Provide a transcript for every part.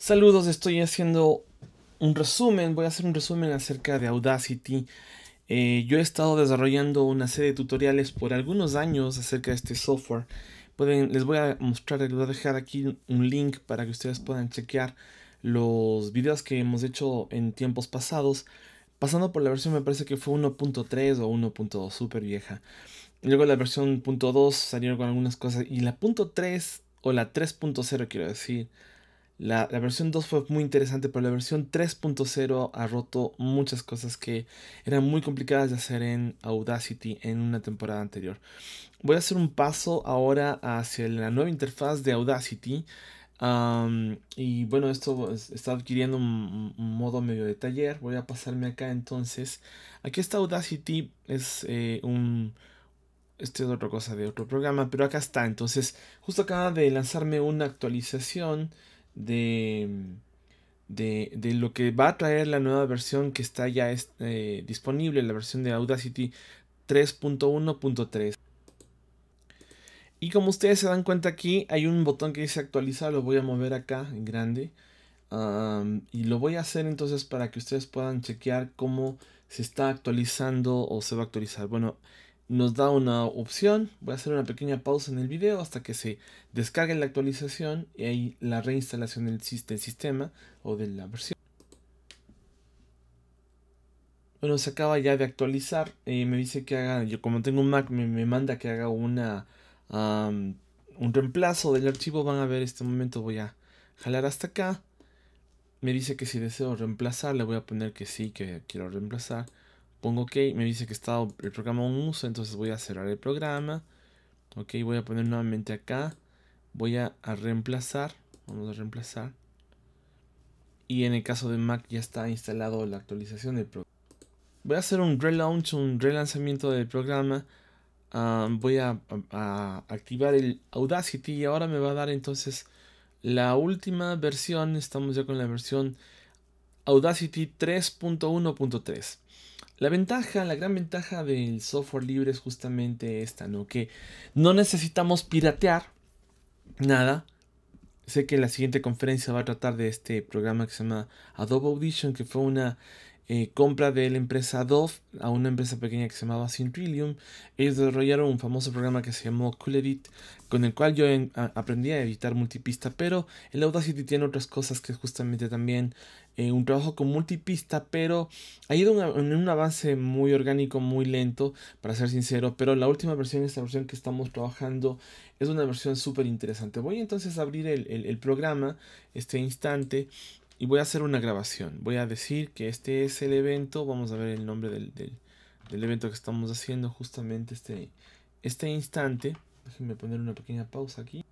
Saludos, estoy haciendo un resumen, voy a hacer un resumen acerca de Audacity. Eh, yo he estado desarrollando una serie de tutoriales por algunos años acerca de este software. Pueden, les voy a mostrar, les voy a dejar aquí un link para que ustedes puedan chequear los videos que hemos hecho en tiempos pasados. Pasando por la versión me parece que fue 1.3 o 1.2, súper vieja. Luego la versión .2 salieron con algunas cosas y la .3 o la 3.0 quiero decir la, versión 2 fue muy interesante, pero la versión 3.0 ha roto muchas cosas que eran muy complicadas de hacer en Audacity en una temporada anterior. Voy a hacer un paso ahora hacia la nueva interfaz de Audacity. y bueno, esto está adquiriendo un, modo medio de taller. Voy a pasarme acá entonces. Aquí está Audacity, es eh, un... Este es otra cosa de otro programa, pero acá está. Entonces, justo acaba de lanzarme una actualización de, lo que va a traer la nueva versión que está ya este, disponible, la versión de Audacity 3.1.3. Y como ustedes se dan cuenta aquí, hay un botón que dice actualizar, lo voy a mover acá en grande. y lo voy a hacer entonces para que ustedes puedan chequear cómo se está actualizando o se va a actualizar. Bueno, nos da una opción. Voy a hacer una pequeña pausa en el video hasta que se descargue la actualización y ahí la reinstalación del, sistema o de la versión. Bueno, se acaba ya de actualizar. Eh, me dice que haga, yo como tengo un Mac, me, manda que haga una un reemplazo del archivo. Van a ver, este momento voy a jalar hasta acá. Me dice que si deseo reemplazar, le voy a poner que sí, que quiero reemplazar. Pongo OK, me dice que está el programa en uso, entonces voy a cerrar el programa. Ok, voy a poner nuevamente acá. Voy a, reemplazar. Vamos a reemplazar. Y en el caso de Mac ya está instalado la actualización del programa. Voy a hacer un relaunch, un relanzamiento del programa. Ah, voy a, activar el Audacity y ahora me va a dar entonces la última versión. Estamos ya con la versión Audacity 3.1.3. La ventaja, la gran ventaja del software libre es justamente esta, ¿no? Que no necesitamos piratear nada. Sé que la siguiente conferencia va a tratar de este programa que se llama Adobe Audition, que fue una eh, compra de la empresa Adobe a una empresa pequeña que se llamaba Centrillium. Ellos desarrollaron un famoso programa que se llamó Cool Edit, con el cual yo aprendí a editar multipista, pero el Audacity tiene otras cosas que justamente también eh, un trabajo con multipista, pero ha ido en un avance muy orgánico, muy lento, para ser sincero, pero la última versión, esta versión que estamos trabajando, es una versión súper interesante. Voy entonces a abrir el, programa, este instante, y voy a hacer una grabación. Voy a decir que este es el evento, vamos a ver el nombre del, evento que estamos haciendo justamente este, este instante. Déjenme poner una pequeña pausa aquí.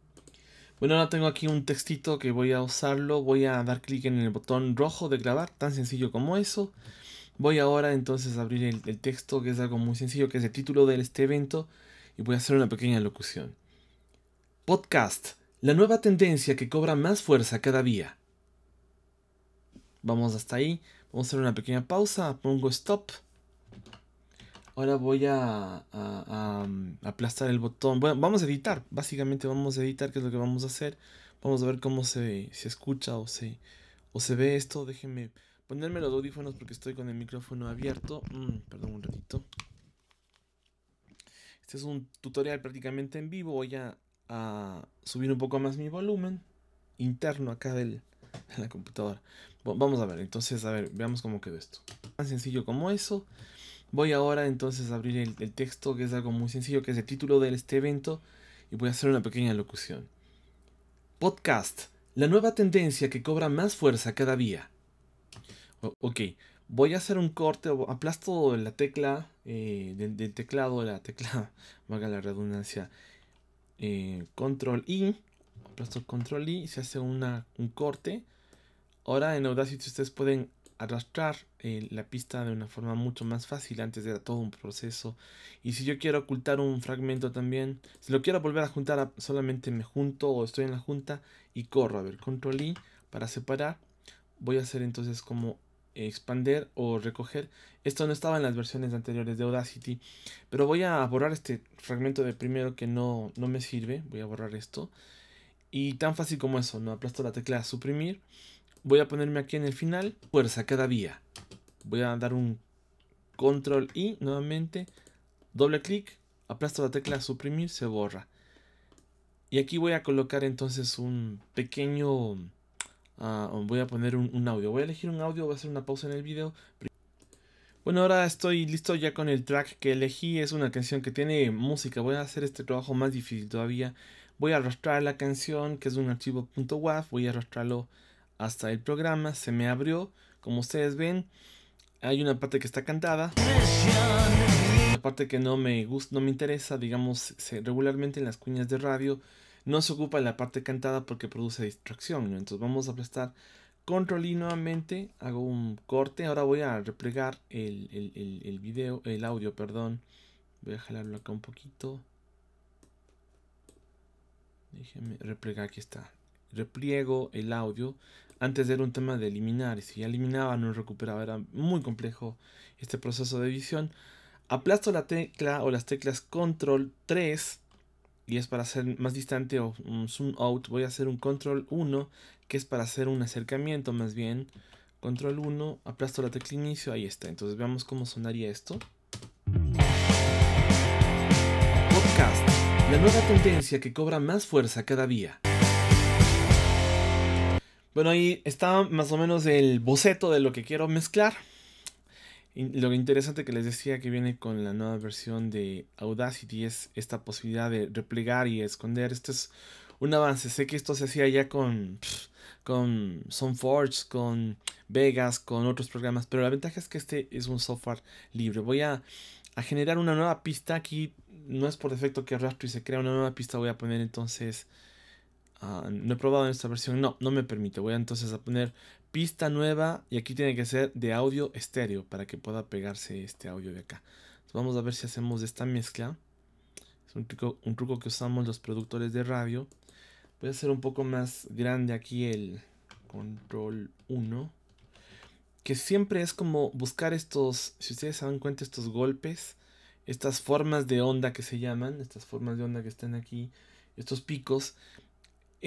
Bueno, ahora tengo aquí un textito que voy a usarlo. Voy a dar clic en el botón rojo de grabar, tan sencillo como eso. Voy ahora entonces a abrir el, texto, que es algo muy sencillo, que es el título de este evento, y voy a hacer una pequeña locución. Podcast, la nueva tendencia que cobra más fuerza cada día. Vamos hasta ahí, vamos a hacer una pequeña pausa, pongo stop. Ahora voy a, mm, aplastar el botón. Bueno, vamos a editar. Básicamente vamos a editar, que es lo que vamos a hacer. Vamos a ver cómo se, escucha o se, o se ve esto. Déjenme ponerme los audífonos porque estoy con el micrófono abierto. Mm, perdón un ratito. Este es un tutorial prácticamente en vivo. Voy a, subir un poco más mi volumen interno acá de la computadora. vamos a ver, entonces, a ver, veamos cómo quedó esto. Tan sencillo como eso. Voy ahora entonces a abrir el, texto, que es algo muy sencillo, que es el título de este evento, y voy a hacer una pequeña locución. Podcast, la nueva tendencia que cobra más fuerza cada día. ok, voy a hacer un corte, aplasto la tecla eh, del, teclado, la tecla, vaga la redundancia, eh, control I, aplasto control I, se hace un corte. Ahora en Audacity ustedes pueden arrastrar eh, la pista de una forma mucho más fácil. Antes de todo un proceso. Y si yo quiero ocultar un fragmento también, si lo quiero volver a juntar, ah, solamente me junto o estoy en la junta y corro. A ver, control I para separar. Voy a hacer entonces como expander o recoger. Esto no estaba en las versiones anteriores de Audacity, pero voy a borrar este fragmento de primero que no, no me sirve. Voy a borrar esto. Y tan fácil como eso, no aplasto la tecla suprimir voy a ponerme aquí en el final, fuerza cada día. Voy a dar un control y nuevamente, doble clic, aplasto la tecla suprimir, se borra. Y aquí voy a colocar entonces un pequeño... Ah, voy a poner un, audio. Voy a elegir un audio, voy a hacer una pausa en el video. Bueno, ahora estoy listo ya con el track que elegí. Es una canción que tiene música. Voy a hacer este trabajo más difícil todavía. Voy a arrastrar la canción, que es un archivo .wav. Voy a arrastrarlo hasta el programa, se me abrió. Como ustedes ven, hay una parte que está cantada. La parte que no me gusta, no me interesa, digamos, regularmente en las cuñas de radio no se ocupa la parte cantada porque produce distracción, Entonces vamos a prestar control y nuevamente, hago un corte, ahora voy a replegar el, el video, el audio, perdón. Voy a jalarlo acá un poquito. Déjenme replegar, aquí está repliego el audio. Antes era un tema de eliminar, y si ya eliminaba no recuperaba, era muy complejo este proceso de edición. Aplasto la tecla o las teclas control 3 y es para hacer más distante o un zoom out. Voy a hacer un control 1 que es para hacer un acercamiento más bien. Control 1, aplasto la tecla inicio, ahí está. Entonces veamos cómo sonaría esto. Podcast, la nueva tendencia que cobra más fuerza cada día. Bueno, ahí está más o menos el boceto de lo que quiero mezclar. lo interesante que les decía que viene con la nueva versión de Audacity es esta posibilidad de replegar y esconder. Este es un avance. Sé que esto se hacía ya con, con Forge, con Vegas, con otros programas, pero la ventaja es que este es un software libre. Voy a, generar una nueva pista aquí. No es por defecto que arrastro y se crea una nueva pista. Voy a poner entonces Ah, no he probado en esta versión. No, no me permite. Voy entonces a poner pista nueva y aquí tiene que ser de audio estéreo para que pueda pegarse este audio de acá. vamos a ver si hacemos esta mezcla. Es un truco, un truco que usamos los productores de radio. Voy a hacer un poco más grande aquí el control 1. Que siempre es como buscar estos, si ustedes se dan cuenta, estos golpes. Estas formas de onda que se llaman, estas formas de onda que están aquí, estos picos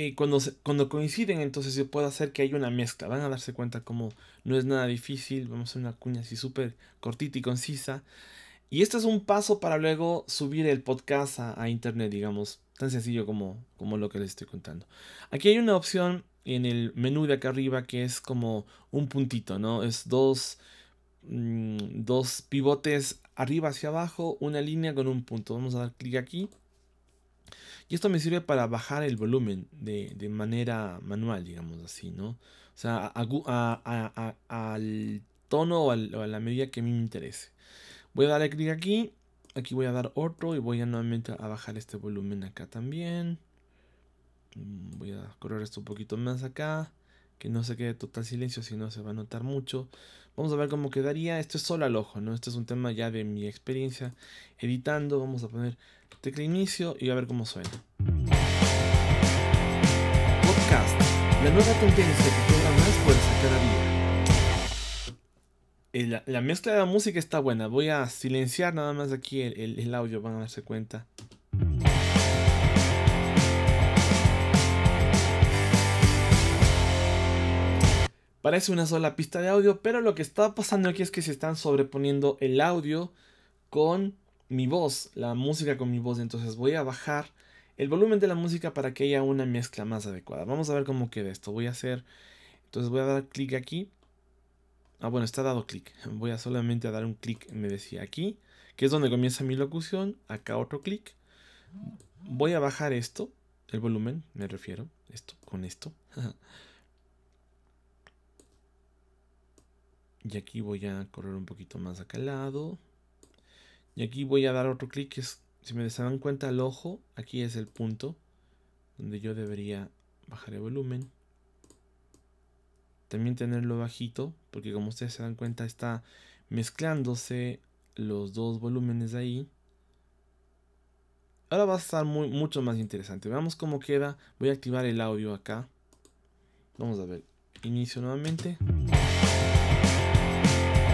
eh, cuando, coinciden, entonces se puede hacer que haya una mezcla. Van a darse cuenta como no es nada difícil. Vamos a hacer una cuña así súper cortita y concisa. Y este es un paso para luego subir el podcast a, internet, digamos. Tan sencillo como, como lo que les estoy contando. Aquí hay una opción en el menú de acá arriba que es como un puntito, ¿no? Es dos, mm, dos pivotes arriba hacia abajo, una línea con un punto. Vamos a dar clic aquí y esto me sirve para bajar el volumen de, manera manual, digamos así, ¿no? O sea, a, al tono o, a la medida que a mí me interese. Voy a darle clic aquí. Aquí voy a dar otro y voy nuevamente a bajar este volumen acá también. Mm, voy a correr esto un poquito más acá. Que no se quede total silencio, si no se va a notar mucho. Vamos a ver cómo quedaría. Esto es solo al ojo, ¿no? Esto es un tema ya de mi experiencia editando. Vamos a poner Tecle inicio y a ver cómo suena. Podcast, la nueva tendencia que toma más fuerza cada día. La, la, mezcla de la música está buena. Voy a silenciar nada más aquí el audio, van a darse cuenta. Parece una sola pista de audio, pero lo que está pasando aquí es que se están sobreponiendo el audio con mi voz, la música con mi voz, entonces voy a bajar el volumen de la música para que haya una mezcla más adecuada. Vamos a ver cómo queda esto. Voy a hacer, entonces voy a dar clic aquí. Ah, bueno, está dado clic. Voy a solamente a dar un clic, me decía aquí, que es donde comienza mi locución. Acá otro clic. Voy a bajar esto, el volumen, me refiero, esto con esto. y aquí voy a correr un poquito más acá al lado. Y aquí voy a dar otro clic, si me se dan cuenta el ojo, aquí es el punto donde yo debería bajar el volumen. También tenerlo bajito, porque como ustedes se dan cuenta está mezclándose los dos volúmenes de ahí. Ahora va a estar mucho más interesante. Veamos cómo queda. Voy a activar el audio acá. Vamos a ver. Inicio nuevamente.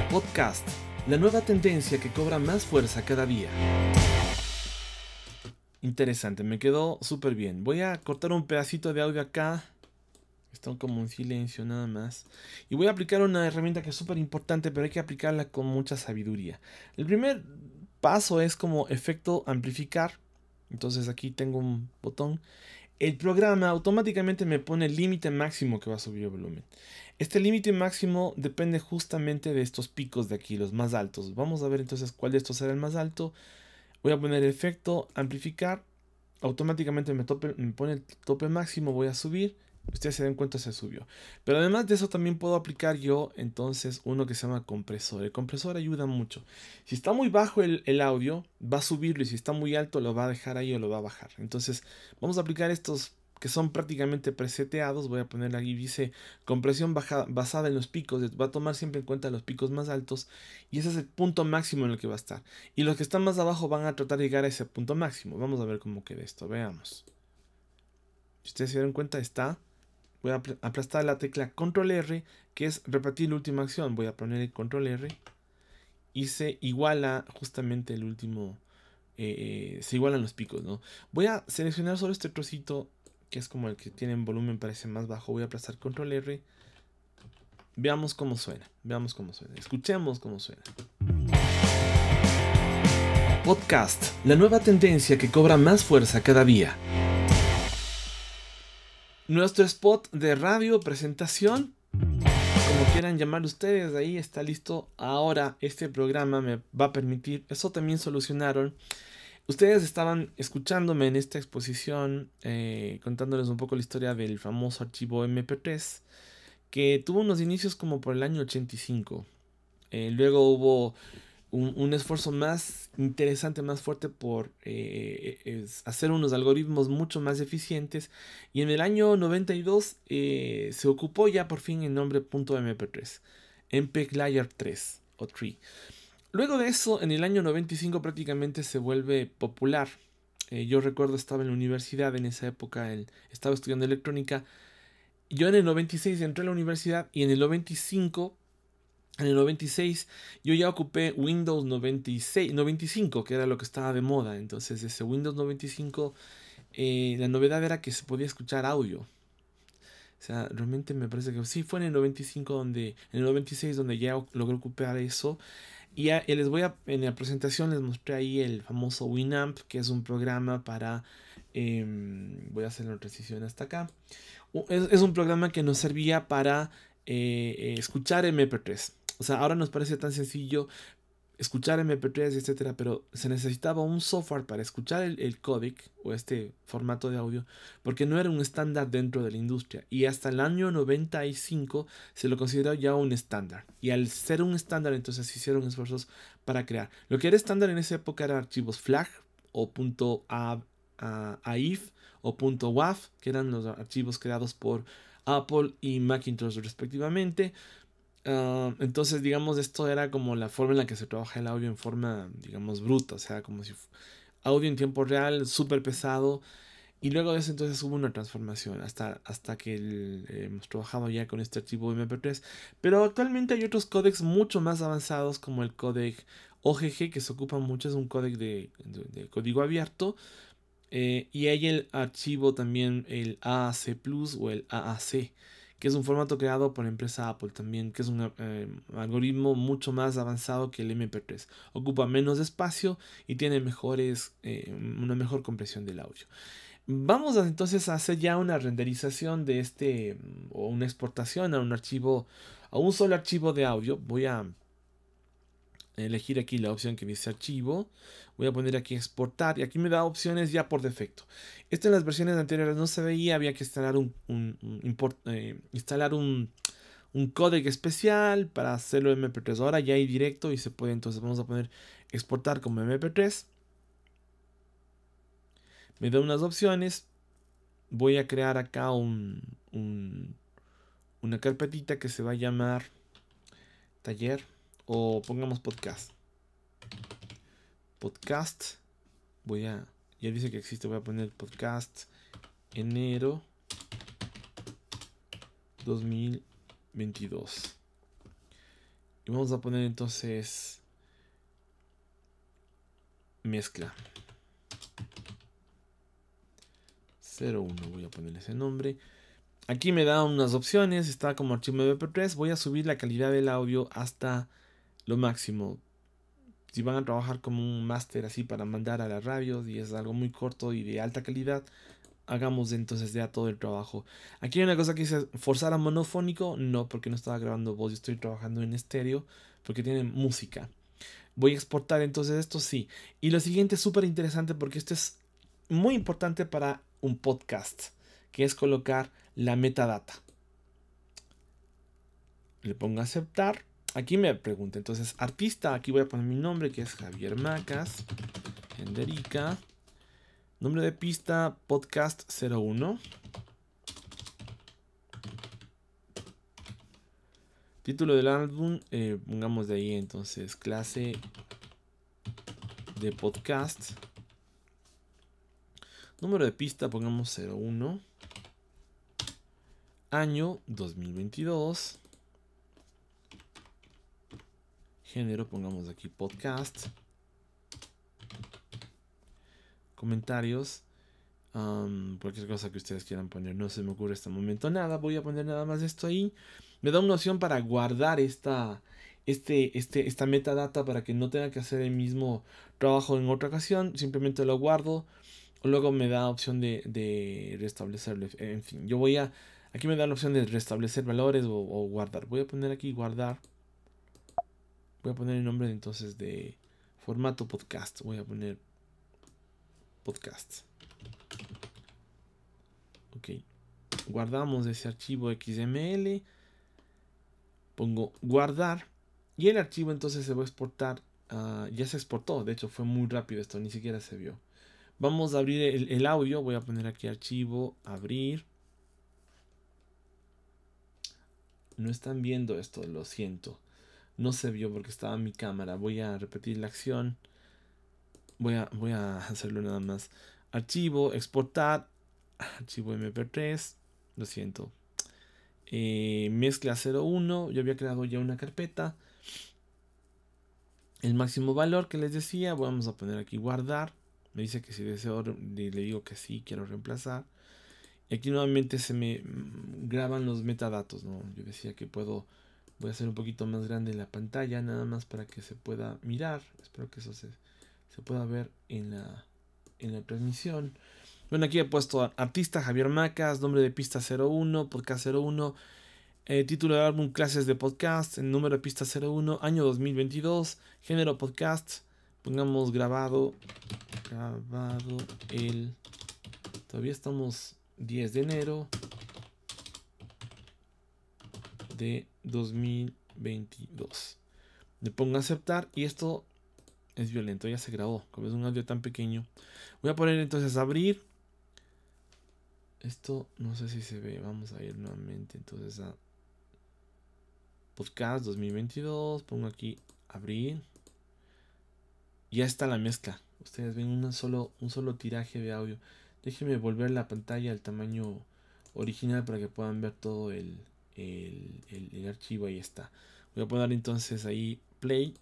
Podcast la nueva tendencia que cobra más fuerza cada día. Interesante, me quedó súper bien. Voy a cortar un pedacito de audio acá. Están como en silencio nada más. Y voy a aplicar una herramienta que es súper importante, pero hay que aplicarla con mucha sabiduría. El primer paso es como efecto amplificar. Entonces aquí tengo un botón el programa automáticamente me pone el límite máximo que va a subir el volumen. Este límite máximo depende justamente de estos picos de aquí, los más altos. Vamos a ver entonces cuál de estos será el más alto. Voy a poner efecto, amplificar. Automáticamente me, me pone el tope máximo, voy a subir. Ustedes se den cuenta, se subió. Pero además de eso, también puedo aplicar yo entonces uno que se llama compresor. El compresor ayuda mucho. Si está muy bajo el, audio, va a subirlo y si está muy alto, lo va a dejar ahí o lo va a bajar. Entonces, vamos a aplicar estos que son prácticamente preseteados. Voy a poner aquí, dice compresión basada en los picos. Va a tomar siempre en cuenta los picos más altos. Y ese es el punto máximo en el que va a estar. Y los que están más abajo van a tratar de llegar a ese punto máximo. Vamos a ver cómo queda esto. Veamos. ustedes se dieron cuenta, está voy a aplastar la tecla control R, que es repetir la última acción. Voy a poner el control R y se iguala justamente el último, eh, se igualan los picos, ¿no? Voy a seleccionar solo este trocito, que es como el que tiene volumen, parece más bajo. Voy a aplastar control R. Veamos cómo suena, veamos cómo suena, escuchemos cómo suena. Podcast, la nueva tendencia que cobra más fuerza cada día. Nuestro spot de radio, presentación, como quieran llamar ustedes, ahí está listo. Ahora este programa me va a permitir, eso también solucionaron. Ustedes estaban escuchándome en esta exposición, eh, contándoles un poco la historia del famoso archivo MP3, que tuvo unos inicios como por el año 85. Eh, luego hubo un, esfuerzo más interesante, más fuerte por eh, eh, hacer unos algoritmos mucho más eficientes. Y en el año 92 eh, se ocupó ya por fin el nombre .mp3, MPEG Layer 3 o 3. Luego de eso, en el año 95 prácticamente se vuelve popular. yo recuerdo estaba en la universidad en esa época, estaba estudiando electrónica. Yo en el 96 entré a la universidad y en el 95 en el 96 yo ya ocupé Windows 96, 95, que era lo que estaba de moda. Entonces, ese Windows 95, eh, la novedad era que se podía escuchar audio. O sea, realmente me parece que sí fue en el 95 donde, en el 96 donde ya logré ocupar eso. Y eh, les voy a, en la presentación les mostré ahí el famoso Winamp, que es un programa para, em, voy a hacer la transición hasta acá. Es, un programa que nos servía para eh, escuchar MP3 o sea, ahora nos parece tan sencillo escuchar MP3, etcétera, pero se necesitaba un software para escuchar el, el, o este formato de audio, porque no era un estándar dentro de la industria. Y hasta el año 95 se lo consideró ya un estándar. Y al ser un estándar, entonces se hicieron esfuerzos para crear. Lo que era estándar en esa época era archivos FLAG o .aif o que eran los archivos creados por Apple y Macintosh respectivamente. Ah, entonces, digamos, esto era como la forma en la que se trabaja el audio en forma, digamos, bruta, o sea, como si audio en tiempo real, súper pesado. Y luego de eso entonces hubo una transformación hasta, hasta que hemos trabajado ya con este archivo MP3. Pero actualmente hay otros códecs mucho más avanzados como el códec OGG que se ocupa mucho, es un códec de, código abierto. Eh, y hay el archivo también el AAC Plus o el AAC que es un formato creado por la empresa Apple también, que es un eh, algoritmo mucho más avanzado que el MP3. Ocupa menos espacio y tiene mejores, eh, una mejor compresión del audio. Vamos entonces a hacer ya una renderización de este o una exportación a un archivo, a un solo archivo de audio. Voy a elegir aquí la opción que dice archivo. Voy a poner aquí exportar y aquí me da opciones ya por defecto. Esto en las versiones anteriores no se veía, había que instalar un, eh, instalar un, un codec especial para hacerlo MP3. Ahora ya hay directo y se puede, entonces vamos a poner exportar como MP3. Me da unas opciones. Voy a crear acá un, una carpetita que se va a llamar taller o pongamos podcast. Podcast. Voy a. Ya dice que existe. Voy a poner podcast. Enero 2022. Y vamos a poner entonces. Mezcla. 01. Voy a poner ese nombre. Aquí me da unas opciones. Está como archivo MP3. Voy a subir la calidad del audio hasta lo máximo. Si van a trabajar como un máster así para mandar a la radio y es algo muy corto y de alta calidad, hagamos entonces ya todo el trabajo. Aquí hay una cosa que dice forzar a monofónico, no, porque no estaba grabando voz, yo estoy trabajando en estéreo, porque tiene música. Voy a exportar entonces esto, sí. Y lo siguiente es súper interesante porque esto es muy importante para un podcast, que es colocar la metadata. Le pongo aceptar Aquí me pregunta, entonces, artista, aquí voy a poner mi nombre, que es Javier Macas, Enderica. Nombre de pista, podcast 01. Título del álbum, eh, pongamos de ahí entonces, clase de podcast. Número de pista, pongamos 01. Año 2022. género, pongamos aquí podcast. Comentarios. cualquier cosa que ustedes quieran poner. No se me ocurre en este momento nada. Voy a poner nada más esto ahí. Me da una opción para guardar esta, este, este, esta metadata para que no tenga que hacer el mismo trabajo en otra ocasión. Simplemente lo guardo. Luego me da opción de, de En fin, yo voy a... Aquí me da la opción de restablecer valores o, o guardar. Voy a poner aquí guardar. Voy a poner el nombre entonces de formato podcast. Voy a poner podcast. Ok. Guardamos ese archivo XML. Pongo guardar. Y el archivo entonces se va a exportar. Ah, ya se exportó. De hecho fue muy rápido esto. Ni siquiera se vio. Vamos a abrir el, el audio. Voy a poner aquí archivo. Abrir. No están viendo esto. Lo siento. No se vio porque estaba mi cámara. Voy a repetir la acción. Voy a, voy a hacerlo nada más. Archivo, exportar. Archivo MP3. Lo siento. Eh, mezcla 01. Yo había creado ya una carpeta. El máximo valor que les decía. Vamos a poner aquí guardar. Me dice que si deseo, le digo que sí, quiero reemplazar. Y aquí nuevamente se me mm, graban los metadatos, ¿no? Yo decía que puedo Voy a hacer un poquito más grande la pantalla, nada más para que se pueda mirar. Espero que eso se, pueda ver en la, transmisión. Bueno, aquí he puesto artista Javier Macas, nombre de pista 01, Podcast 01 eh, título del álbum Clases de Podcast, número de pista 01, año 2022, género podcast, pongamos grabado, grabado el... Todavía estamos 10 de enero, de 2022. Le pongo a aceptar y esto es violento, ya se grabó, como es un audio tan pequeño. Voy a poner entonces abrir. Esto no sé si se ve, vamos a ir nuevamente entonces a podcast 2022, pongo aquí abrir. Ya está la mezcla. Ustedes ven solo, un solo tiraje de audio. Déjenme volver la pantalla al tamaño original para que puedan ver todo el, el, el, archivo. Ahí está. Voy a poner entonces ahí play.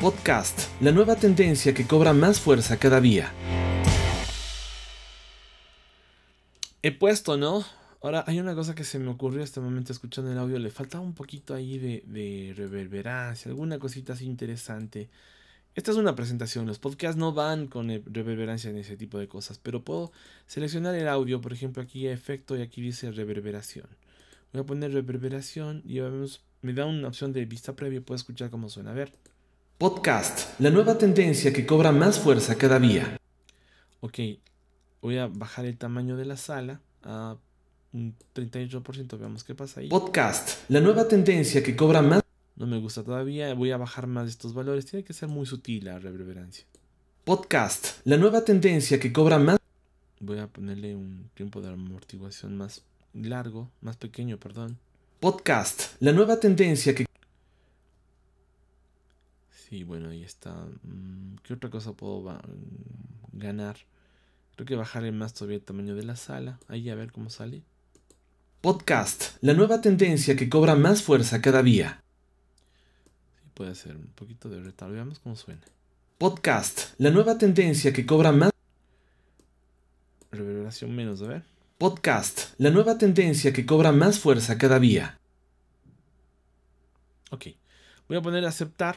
Podcast, la nueva tendencia que cobra más fuerza cada día. He puesto, ¿no? Ahora, hay una cosa que se me ocurrió este momento escuchando el audio. Le faltaba un poquito ahí de reverberancia, alguna cosita así interesante esta es una presentación, los podcasts no van con e, reverberancia ni ese tipo de cosas, pero puedo seleccionar el audio, por ejemplo aquí efecto y aquí dice reverberación. Voy a poner reverberación y me da una opción de vista previa, puedo escuchar cómo suena. A ver. Podcast, la nueva tendencia que cobra más fuerza cada día. Ok, voy a bajar el tamaño de la sala a un 38%, veamos qué pasa ahí. Podcast, la nueva tendencia que cobra más no me gusta todavía, voy a bajar más estos valores. Tiene que ser muy sutil la reverberancia. Podcast, la nueva tendencia que cobra más... Voy a ponerle un tiempo de amortiguación más largo, más pequeño, perdón. Podcast, la nueva tendencia que... Sí, bueno, ahí está. Mm, ¿Qué otra cosa puedo mm, ganar? Creo que bajaré más todavía el tamaño de la sala. Ahí a ver cómo sale. Podcast, la nueva tendencia que cobra más fuerza cada día puede ser un poquito de retal. Veamos cómo suena. Podcast, la nueva tendencia que cobra más. Reverberación menos, a ver. Podcast, la nueva tendencia que cobra más fuerza cada día. Ok, voy a poner aceptar.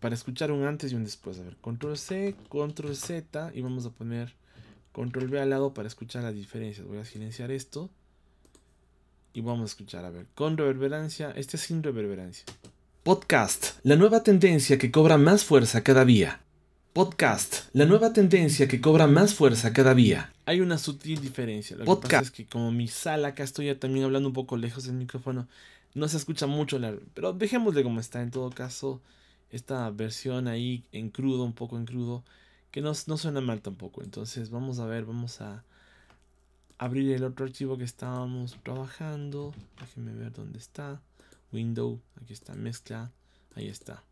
Para escuchar un antes y un después. A ver, control C, control Z y vamos a poner control v al lado para escuchar las diferencias. Voy a silenciar esto y vamos a escuchar, a ver, con reverberancia, este es sin reverberancia. Podcast, la nueva tendencia que cobra más fuerza cada día. Podcast, la nueva tendencia que cobra más fuerza cada día. Hay una sutil diferencia. Podcast. que es que como mi sala acá estoy ya también hablando un poco lejos del micrófono, no se escucha mucho la... Pero dejémosle como está en todo caso esta versión ahí en crudo, un poco en crudo, que no suena mal tampoco. Entonces vamos a ver, vamos a abrir el otro archivo que estábamos trabajando. Déjenme ver dónde está. Window, aquí está mezcla, ahí está.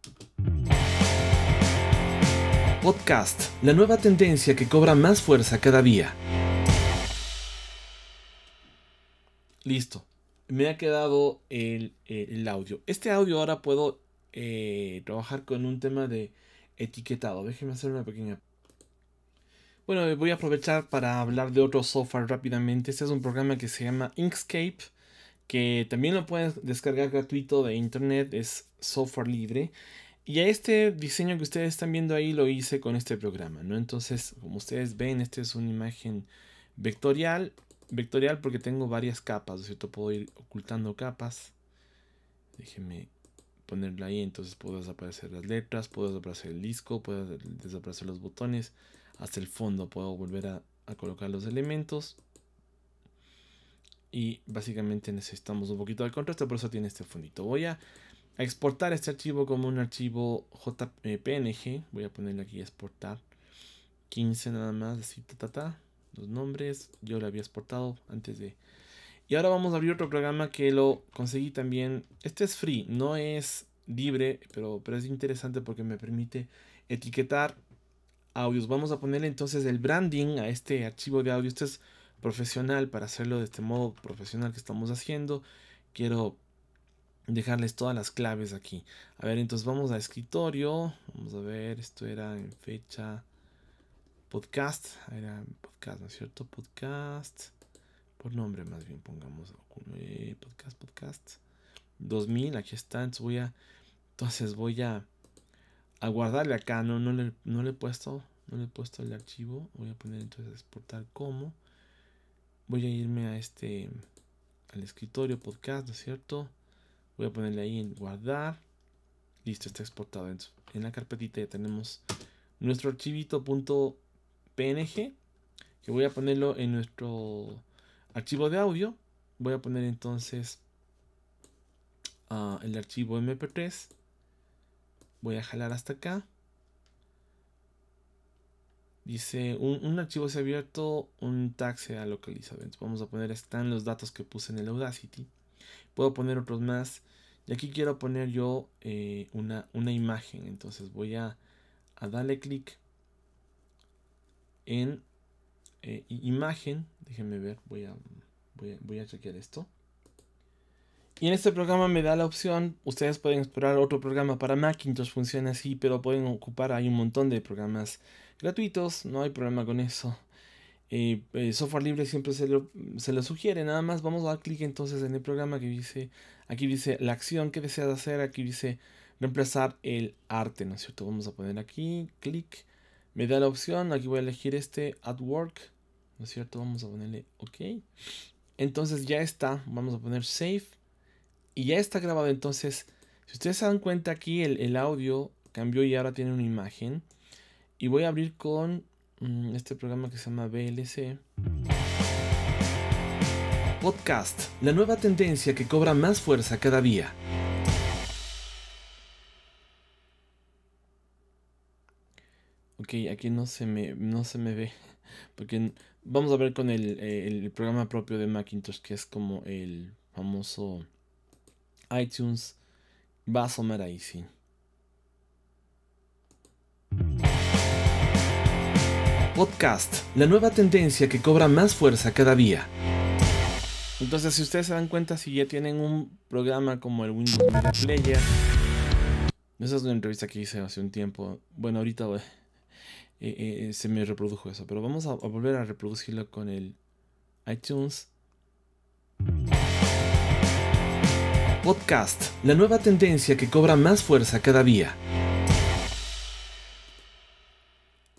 Podcast, la nueva tendencia que cobra más fuerza cada día. Listo, me ha quedado el, eh, audio. Este audio ahora puedo eh, trabajar con un tema de etiquetado. Déjenme hacer una pequeña bueno, voy a aprovechar para hablar de otro software rápidamente. Este es un programa que se llama Inkscape, que también lo puedes descargar gratuito de internet, es software libre. Y a este diseño que ustedes están viendo ahí lo hice con este programa, ¿no? Entonces, como ustedes ven, esta es una imagen vectorial, vectorial porque tengo varias capas, ¿cierto? Puedo ir ocultando capas. Déjenme ponerla ahí, entonces puedo desaparecer las letras, puedo desaparecer el disco, puedo desaparecer los botones hasta el fondo. Puedo volver a, colocar los elementos. Y básicamente necesitamos un poquito de contraste, por eso tiene este fondito. Voy a, exportar este archivo como un archivo JPNG. Voy a ponerle aquí exportar. 15 nada más, así, ta, Los nombres, yo lo había exportado antes de... Y ahora vamos a abrir otro programa que lo conseguí también. Este es free, no es libre, pero, pero es interesante porque me permite etiquetar audios. Vamos a poner entonces el branding a este archivo de audio. Este es profesional para hacerlo de este modo profesional que estamos haciendo. Quiero dejarles todas las claves aquí. A ver, entonces vamos a escritorio. Vamos a ver, esto era en fecha podcast. Era podcast, ¿no es cierto? Podcast. Por nombre más bien pongamos eh, podcast, podcast. 2000, aquí está. voy a... Entonces voy a a guardarle acá. No, no, le, no le he puesto. No le he puesto el archivo. Voy a poner entonces exportar como. Voy a irme a este. Al escritorio podcast, ¿no es cierto? Voy a ponerle ahí en guardar. Listo, está exportado. En, la carpetita ya tenemos nuestro archivito .png. Que voy a ponerlo en nuestro archivo de audio. Voy a poner entonces ah, el archivo mp3 Voy a jalar hasta acá. Dice, un, archivo se ha abierto, un tag se ha localizado. Entonces vamos a poner, están los datos que puse en el Audacity. Puedo poner otros más. Y aquí quiero poner yo eh, una, una, imagen. Entonces voy a, a darle clic en eh, imagen. Déjenme ver, voy a, voy voy a chequear esto. Y en este programa me da la opción, ustedes pueden explorar otro programa para Macintosh, funciona así, pero pueden ocupar, hay un montón de programas gratuitos, no hay problema con eso. Eh, eh, software libre siempre se lo, se lo, sugiere, nada más vamos a dar clic entonces en el programa que dice, aquí dice la acción que deseas hacer, aquí dice reemplazar el arte, ¿no cierto? Vamos a poner aquí, clic, me da la opción, aquí voy a elegir este, at work, ¿no es cierto? Vamos a ponerle OK. Entonces ya está, vamos a poner save y ya está grabado, entonces, si ustedes se dan cuenta aquí, el, el audio cambió y ahora tiene una imagen. Y voy a abrir con mm, este programa que se llama VLC. Podcast, la nueva tendencia que cobra más fuerza cada día. Ok, aquí no se me, no se me ve. Porque vamos a ver con el programa propio de Macintosh, que es como el famoso iTunes va a sonar ahí, sí. Podcast, la nueva tendencia que cobra más fuerza cada día. Entonces, si ustedes se dan cuenta, si ya tienen un programa como el Windows Player, esa es una entrevista que hice hace un tiempo. Bueno, ahorita eh, eh, se me reprodujo eso, pero vamos a, a volver a reproducirlo con el iTunes podcast, la nueva tendencia que cobra más fuerza cada día.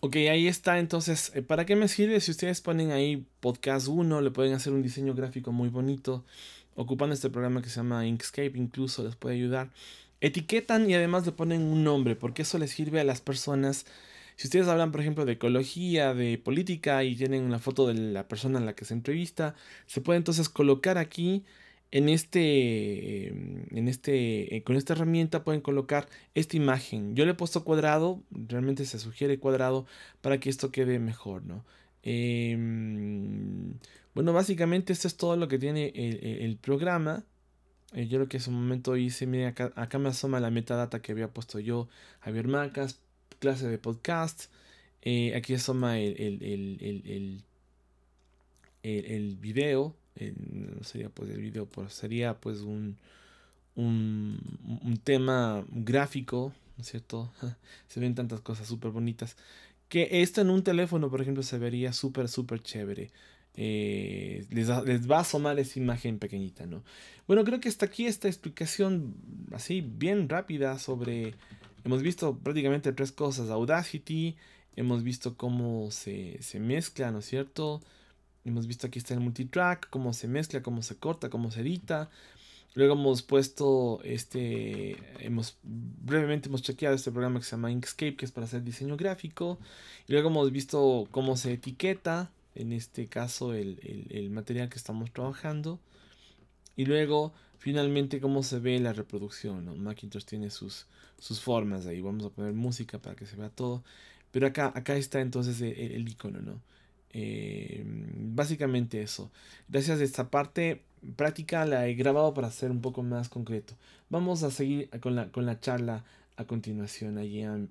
Ok, ahí está. Entonces, eh, ¿para qué me sirve? Si ustedes ponen ahí podcast 1, le pueden hacer un diseño gráfico muy bonito. Ocupando este programa que se llama Inkscape, incluso les puede ayudar. Etiquetan y además le ponen un nombre, porque eso les sirve a las personas. Si ustedes hablan, por ejemplo, de ecología, de política y tienen la foto de la persona a la que se entrevista, se puede entonces colocar aquí en este, em, en este, eh, con esta herramienta pueden colocar esta imagen. Yo le he puesto cuadrado, realmente se sugiere cuadrado para que esto quede mejor, ¿no? Em, bueno, básicamente esto es todo lo que tiene el, e-, programa. Eh, yo lo que hace un momento hice, miren, acá, acá, me asoma la metadata que había puesto yo, Javier Macas, clase de podcast. Eh, aquí asoma el, el, el video no sería pues el video, pero sería pues un, un, tema gráfico, ¿no es cierto? se ven tantas cosas súper bonitas. Que esto en un teléfono, por ejemplo, se vería súper, súper chévere. Eh, les, va a asomar esa imagen pequeñita, ¿no? Bueno, creo que hasta aquí esta explicación así bien rápida sobre... Hemos visto prácticamente tres cosas. Audacity, hemos visto cómo se, se mezcla, ¿no es cierto? Hemos visto aquí está el multitrack, cómo se mezcla, cómo se corta, cómo se edita. Luego hemos puesto este, hemos brevemente hemos chequeado este programa que se llama Inkscape, que es para hacer diseño gráfico. Y luego hemos visto cómo se etiqueta, en este caso el, material que estamos trabajando. Y luego, finalmente, cómo se ve la reproducción. Macintosh tiene sus, sus formas ahí. Vamos a poner música para que se vea todo. Pero acá, acá está entonces el icono, ¿no? Eh, básicamente eso. Gracias a esta parte práctica la he grabado para ser un poco más concreto. Vamos a seguir con la, con la charla a continuación allí en